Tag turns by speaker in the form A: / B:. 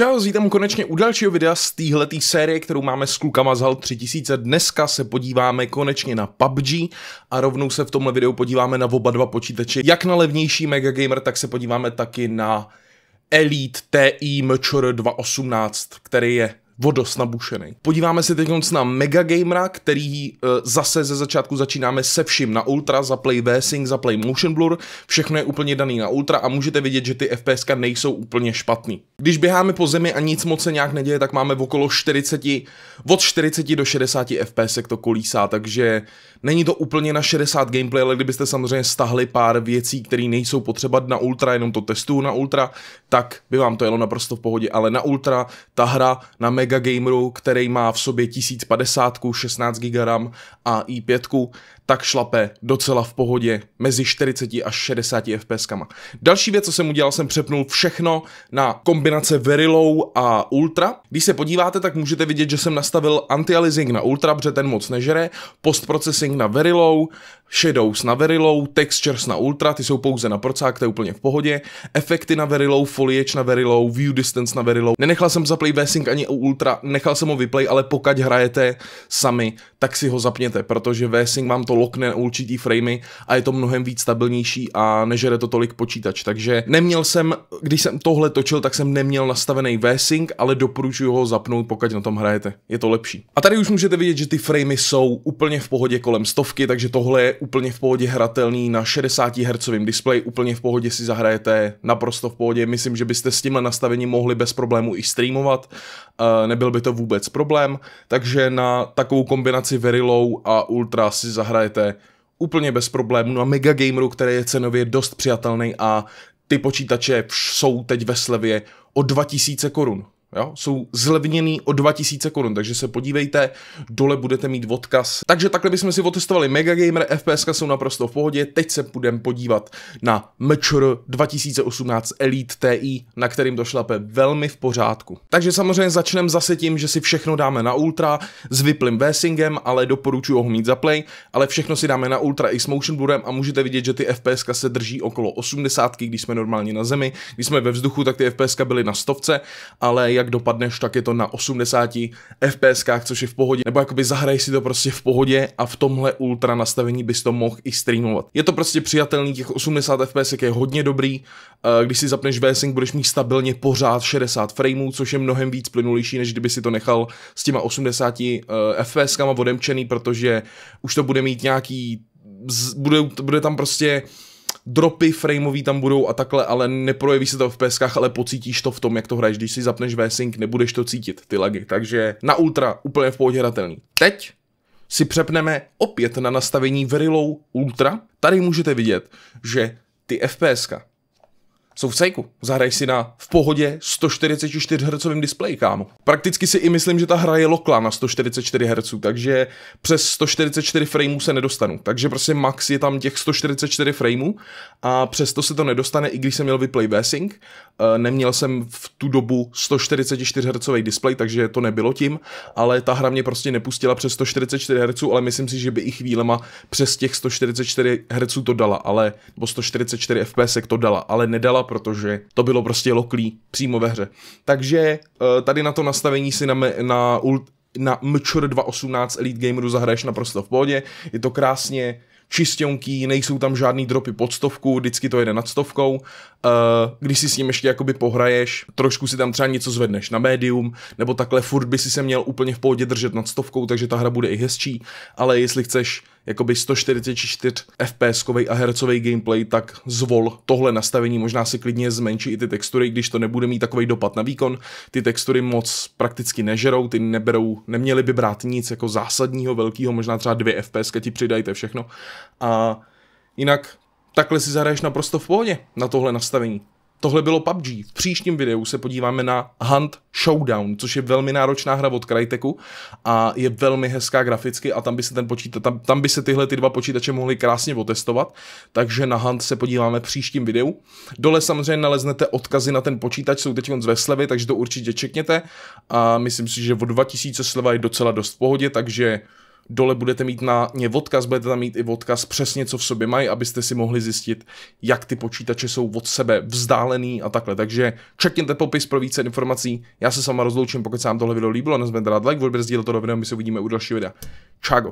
A: Čau, zítám konečně u dalšího videa z téhletý série, kterou máme s klukama z HAL 3000. Dneska se podíváme konečně na PUBG a rovnou se v tomhle videu podíváme na oba dva počítače. Jak na levnější Mega Gamer, tak se podíváme taky na Elite TI Mature 218, který je vodost nabušený. Podíváme se teď na mega Gamera, který e, zase ze začátku začínáme se vším na Ultra, za Play Vsync, za Play Motion Blur, všechno je úplně daný na Ultra a můžete vidět, že ty FPS nejsou úplně špatný. Když běháme po zemi a nic moc se nějak neděje, tak máme v okolo 40, od 40 do 60 FPS to kolísá, takže není to úplně na 60 gameplay, ale kdybyste samozřejmě stahli pár věcí, které nejsou potřeba na Ultra, jenom to testuju na Ultra, tak by vám to jelo naprosto v pohodě, ale na Ultra ta hra na Mega Mega Gameru, který má v sobě 1050, 16 GB RAM a i5, tak šlape docela v pohodě mezi 40 až 60 fps. Další věc, co jsem udělal, jsem přepnul všechno na kombinace very low a ultra. Když se podíváte, tak můžete vidět, že jsem nastavil anti-aliasing na ultra, protože ten moc nežere, postprocessing na very low, Shadows na Verilou, Textures na Ultra, ty jsou pouze na procák, to je úplně v pohodě, efekty na Verilou, foliage na Verilou, view distance na Verilou. Nenechal jsem zaplay Vesing ani u Ultra, nechal jsem ho vyplay, ale pokud hrajete sami, tak si ho zapněte, protože Vesing vám to lokne určitý framey a je to mnohem víc stabilnější a nežere to tolik počítač. Takže neměl jsem, když jsem tohle točil, tak jsem neměl nastavený Vesing, ale doporučuji ho zapnout, pokud na tom hrajete. Je to lepší. A tady už můžete vidět, že ty framey jsou úplně v pohodě kolem stovky, takže tohle je úplně v pohodě hratelný na 60 Hz displeji, úplně v pohodě si zahrajete, naprosto v pohodě. Myslím, že byste s tímhle nastavením mohli bez problému i streamovat, eh, nebyl by to vůbec problém, takže na takovou kombinaci Verilou a Ultra si zahrajete úplně bez problému na no Mega Gameru, který je cenově dost přijatelný a ty počítače jsou teď ve slevě o 2000 korun jo? jsou zlevněný o 2000 korun, takže se podívejte, dole budete mít odkaz. Takže takhle bychom si otestovali Gamer, FPS jsou naprosto v pohodě, teď se půjdeme podívat na Mature 2018 Elite TI, na kterým to šlape velmi v pořádku. Takže samozřejmě začneme zase tím, že si všechno dáme na Ultra s vyplým Vesingem, ale doporučuji ho mít za play, ale všechno si dáme na Ultra i s motion blurem a můžete vidět, že ty FPS se drží okolo 80, když jsme normálně na zemi, když jsme ve vzduchu, tak ty FPS byly na stovce, ale jak dopadneš, tak je to na 80 fps, což je v pohodě, nebo jakoby zahraj si to prostě v pohodě a v tomhle ultra nastavení bys to mohl i streamovat. Je to prostě přijatelný, těch 80 fps je hodně dobrý, eh, když si zapneš VSync, budeš mít stabilně pořád 60 frameů, což je mnohem víc plynulější, než kdyby si to nechal s těma 80 eh, fps odemčený, protože už to bude mít nějaký, bude, bude tam prostě dropy frameový tam budou a takhle, ale neprojeví se to v peskách, ale pocítíš to v tom, jak to hraješ. Když si zapneš sync nebudeš to cítit, ty lagy. Takže na ultra úplně v pohodě hratelný. Teď si přepneme opět na nastavení Very Low Ultra. Tady můžete vidět, že ty FPSka jsou v cejku. Zahraj si na v pohodě 144 Hz displeji, kámo. Prakticky si i myslím, že ta hra je lokla na 144 Hz, takže přes 144 frameů se nedostanu. Takže prostě max je tam těch 144 frameů a přesto se to nedostane, i když jsem měl vyplay VSync. Eh, neměl jsem v tu dobu 144 Hz displej, takže to nebylo tím, ale ta hra mě prostě nepustila přes 144 Hz, ale myslím si, že by i chvílema přes těch 144 Hz to dala, ale, nebo 144 FPS to dala, ale nedala protože to bylo prostě loklí přímo ve hře. Takže eh, tady na to nastavení si na, na, na MČR 2.18 Elite Gameru zahraješ naprosto v pohodě, je to krásně čistěnký, nejsou tam žádný dropy pod stovku, vždycky to jede nad stovkou. Eh, když si s ním ještě jakoby pohraješ, trošku si tam třeba něco zvedneš na médium, nebo takhle furt by si se měl úplně v pohodě držet nad stovkou, takže ta hra bude i hezčí, ale jestli chceš jakoby 144 fps a hercový gameplay, tak zvol tohle nastavení, možná si klidně zmenší i ty textury, když to nebude mít takový dopad na výkon. Ty textury moc prakticky nežerou, ty neberou, neměly by brát nic jako zásadního, velkého, možná třeba 2 fps ti přidají, to všechno. A jinak takhle si zahraješ naprosto v pohodě na tohle nastavení. Tohle bylo PUBG. V příštím videu se podíváme na Hunt Showdown, což je velmi náročná hra od Cryteku a je velmi hezká graficky a tam by se ten počíta, tam, tam by se tyhle ty dva počítače mohly krásně otestovat, takže na Hunt se podíváme v příštím videu. Dole samozřejmě naleznete odkazy na ten počítač, jsou teď ve slevy, takže to určitě čekněte a myslím si, že o 2000 sleva je docela dost v pohodě, takže Dole budete mít na ně odkaz, budete tam mít i odkaz přesně, co v sobě mají, abyste si mohli zjistit, jak ty počítače jsou od sebe vzdálený a takhle. Takže čekněte popis pro více informací. Já se sama rozloučím, pokud se vám tohle video líbilo, nezmeňte dát like, odběr, sdílet to do videa, my se uvidíme u dalšího videa. Čago.